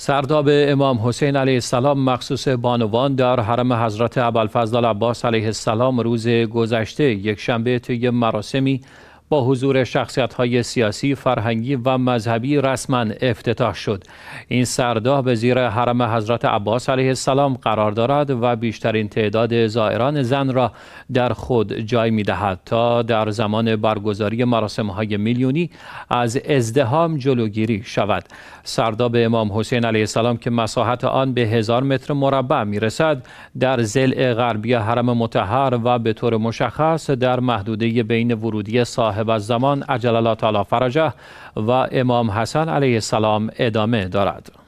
سرداب امام حسین علیه السلام مخصوص بانوان در حرم حضرت ابوالفضل عباس علیه السلام روز گذشته یک شنبه طی مراسمی با حضور شخصیت های سیاسی، فرهنگی و مذهبی رسما افتتاح شد. این سرداه به زیر حرم حضرت عباس علیه السلام قرار دارد و بیشترین تعداد زائران زن را در خود جای می دهد تا در زمان برگزاری مراسم های میلیونی از ازدهام جلوگیری شود. سرداب امام حسین علیه السلام که مساحت آن به هزار متر مربع می رسد در زل غربی حرم متحر و به طور مشخص در محدوده بین ورودی ساحل صاحب از زمان عجل الله تعالی فرجه و امام حسن علیه السلام ادامه دارد.